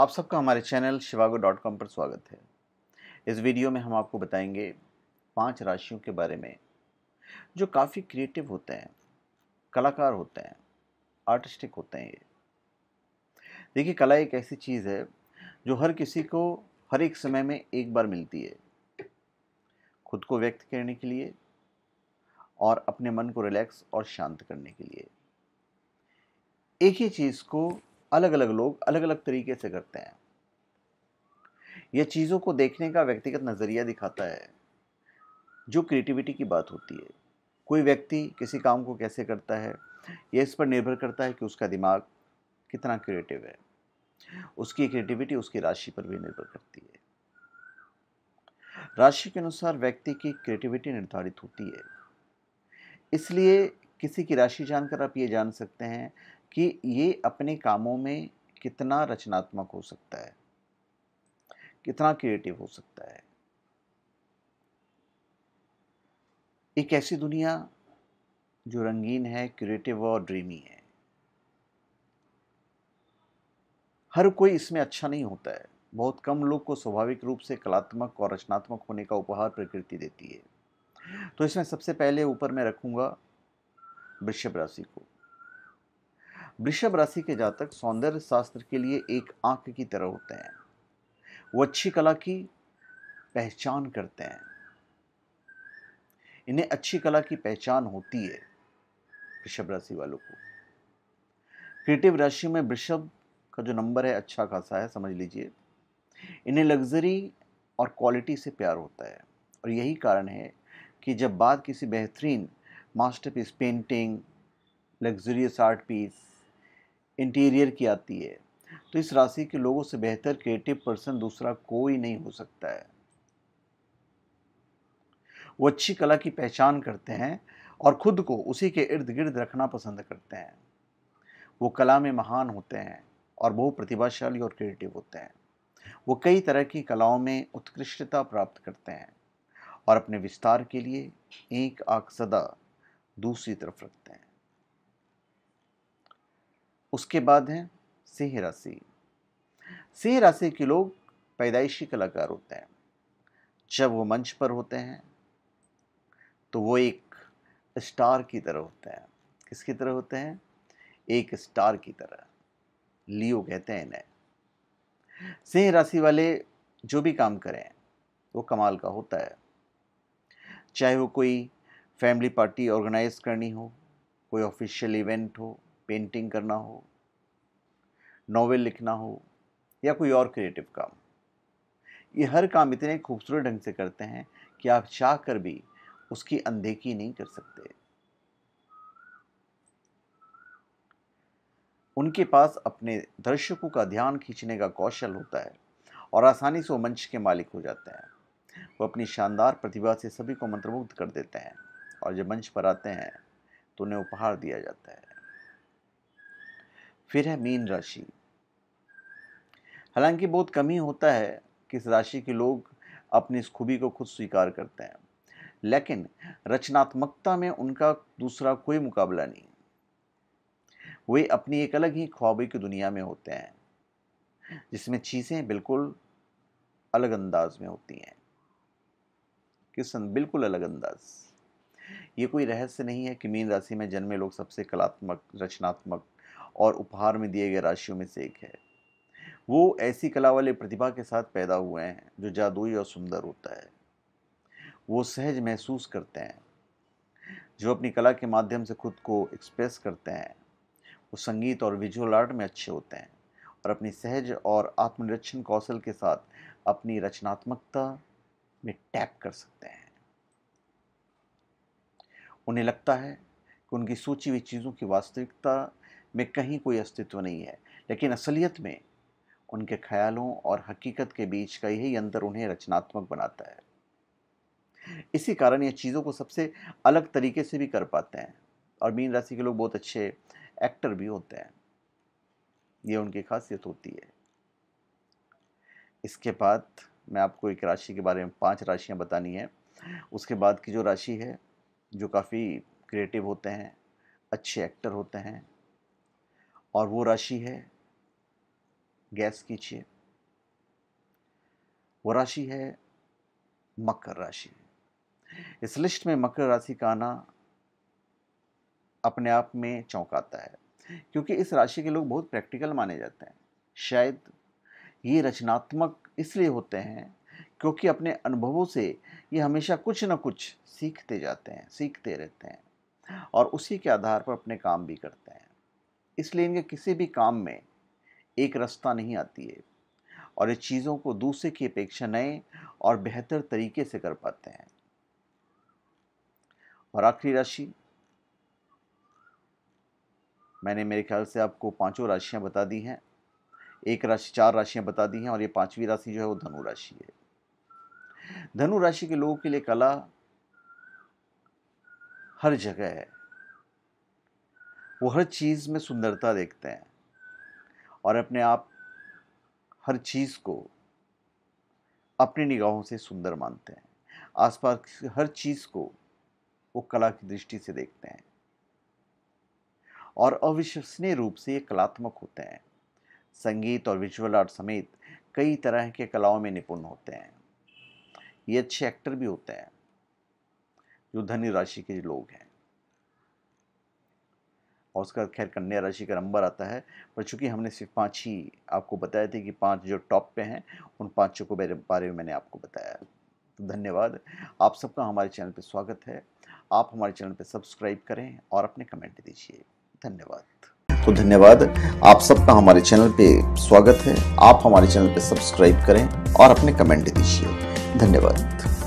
आप सबका हमारे चैनल शिवागो डॉट कॉम पर स्वागत है इस वीडियो में हम आपको बताएंगे पांच राशियों के बारे में जो काफ़ी क्रिएटिव होते हैं कलाकार होते हैं आर्टिस्टिक होते हैं ये देखिए कला एक ऐसी चीज़ है जो हर किसी को हर एक समय में एक बार मिलती है खुद को व्यक्त करने के लिए और अपने मन को रिलैक्स और शांत करने के लिए एक ही चीज़ को अलग अलग लोग अलग अलग तरीके से करते हैं यह चीज़ों को देखने का व्यक्तिगत नज़रिया दिखाता है जो क्रिएटिविटी की बात होती है कोई व्यक्ति किसी काम को कैसे करता है यह इस पर निर्भर करता है कि उसका दिमाग कितना क्रिएटिव है उसकी क्रिएटिविटी उसकी राशि पर भी निर्भर करती है राशि के अनुसार व्यक्ति की क्रिएटिविटी निर्धारित होती है इसलिए किसी की राशि जानकर आप ये जान सकते हैं कि ये अपने कामों में कितना रचनात्मक हो सकता है कितना क्रिएटिव हो सकता है एक ऐसी दुनिया जो रंगीन है क्रिएटिव और ड्रीमी है हर कोई इसमें अच्छा नहीं होता है बहुत कम लोग को स्वाभाविक रूप से कलात्मक और रचनात्मक होने का उपहार प्रकृति देती है तो इसमें सबसे पहले ऊपर मैं रखूँगा वृषभ राशि को वृषभ राशि के जातक सौंदर्य शास्त्र के लिए एक आंख की तरह होते हैं वो अच्छी कला की पहचान करते हैं इन्हें अच्छी कला की पहचान होती है वृषभ राशि वालों को क्रिएटिव राशि में वृषभ का जो नंबर है अच्छा खासा है समझ लीजिए इन्हें लग्जरी और क्वालिटी से प्यार होता है और यही कारण है कि जब बात किसी बेहतरीन masterpiece painting luxurious art piece interior की आती है तो इस राशि के लोगों से बेहतर क्रिएटिव पर्सन दूसरा कोई नहीं हो सकता है वो अच्छी कला की पहचान करते हैं और खुद को उसी के इर्द गिर्द रखना पसंद करते हैं वो कला में महान होते हैं और बहु प्रतिभाशाली और क्रिएटिव होते हैं वो कई तरह की कलाओं में उत्कृष्टता प्राप्त करते हैं और अपने विस्तार के लिए एक आग सदा दूसरी तरफ रखते हैं उसके बाद हैं सिंह राशि सिंह राशि के लोग पैदाइशी कलाकार होते हैं जब वो मंच पर होते हैं तो वो एक स्टार की तरह होते हैं किसकी तरह होते हैं एक स्टार की तरह लियो कहते हैं इन्हें सिंह राशि वाले जो भी काम करें वो कमाल का होता है चाहे वो कोई फैमिली पार्टी ऑर्गेनाइज करनी हो कोई ऑफिशियल इवेंट हो पेंटिंग करना हो नावल लिखना हो या कोई और क्रिएटिव काम ये हर काम इतने खूबसूरत ढंग से करते हैं कि आप चाह कर भी उसकी अनदेखी नहीं कर सकते उनके पास अपने दर्शकों का ध्यान खींचने का कौशल होता है और आसानी से वो मंच के मालिक हो जाते हैं वो अपनी शानदार प्रतिभा से सभी को मंत्रमुग्ध कर देते हैं और जब मंच पर आते हैं तो उन्हें उपहार दिया जाता है फिर है मीन राशि हालांकि बहुत कम ही होता है कि इस राशि के लोग अपनी इस खूबी को खुद स्वीकार करते हैं लेकिन रचनात्मकता में उनका दूसरा कोई मुकाबला नहीं वे अपनी एक अलग ही ख्वाबी की दुनिया में होते हैं जिसमें चीज़ें बिल्कुल अलग अंदाज में होती हैं किसन बिल्कुल अलग अंदाज ये कोई रहस्य नहीं है कि मीन राशि में जन्मे लोग सबसे कलात्मक रचनात्मक और उपहार में दिए गए राशियों में से एक है वो ऐसी कला वाले प्रतिभा के साथ पैदा हुए हैं जो जादुई और सुंदर होता है वो सहज महसूस करते हैं जो अपनी कला के माध्यम से खुद को एक्सप्रेस करते हैं वो संगीत और विजुअल आर्ट में अच्छे होते हैं और अपनी सहज और आत्मनिरीक्षण कौशल के साथ अपनी रचनात्मकता में टैप कर सकते हैं उन्हें लगता है कि उनकी सोची हुई चीज़ों की वास्तविकता में कहीं कोई अस्तित्व नहीं है लेकिन असलियत में उनके ख्यालों और हकीकत के बीच का यही अंतर उन्हें रचनात्मक बनाता है इसी कारण ये चीज़ों को सबसे अलग तरीके से भी कर पाते हैं और मीन राशि के लोग बहुत अच्छे एक्टर भी होते हैं ये उनकी खासियत होती है इसके बाद मैं आपको एक राशि के बारे में पांच राशियां बतानी है उसके बाद की जो राशि है जो काफ़ी क्रिएटिव होते हैं अच्छे एक्टर होते हैं और वो राशि है गैस कीजिए वो राशि है मकर राशि इस लिस्ट में मकर राशि का आना अपने आप में चौंकाता है क्योंकि इस राशि के लोग बहुत प्रैक्टिकल माने जाते हैं शायद ये रचनात्मक इसलिए होते हैं क्योंकि अपने अनुभवों से ये हमेशा कुछ ना कुछ सीखते जाते हैं सीखते रहते हैं और उसी के आधार पर अपने काम भी करते हैं इसलिए इनके किसी भी काम में एक रास्ता नहीं आती है और ये चीज़ों को दूसरे की अपेक्षा नए और बेहतर तरीके से कर पाते हैं और आखिरी राशि मैंने मेरे ख्याल से आपको पांचों राशियां बता दी हैं एक राशि चार राशियां बता दी हैं और ये पांचवी राशि जो है वो धनु राशि है धनु राशि के लोगों के लिए कला हर जगह है वो हर चीज़ में सुंदरता देखते हैं और अपने आप हर चीज़ को अपनी निगाहों से सुंदर मानते हैं आसपास हर चीज़ को वो कला की दृष्टि से देखते हैं और अविश्वसनीय रूप से ये कलात्मक होते हैं संगीत और विजुअल आर्ट समेत कई तरह के कलाओं में निपुण होते हैं ये अच्छे एक्टर भी होते हैं जो धनी राशि के लोग हैं और उसका खैर कन्या राशि का नंबर आता है पर चूंकि हमने सिर्फ पाँच ही आपको बताए थे कि पाँच जो टॉप पे हैं उन पाँचों को बारे में मैंने आपको बताया तो धन्यवाद आप सबका हमारे चैनल पर स्वागत है आप हमारे चैनल पर सब्सक्राइब करें और अपने कमेंट दीजिए धन्यवाद तो धन्यवाद आप सबका हमारे चैनल पे स्वागत है आप हमारे चैनल पे सब्सक्राइब करें और अपने कमेंट दीजिए धन्यवाद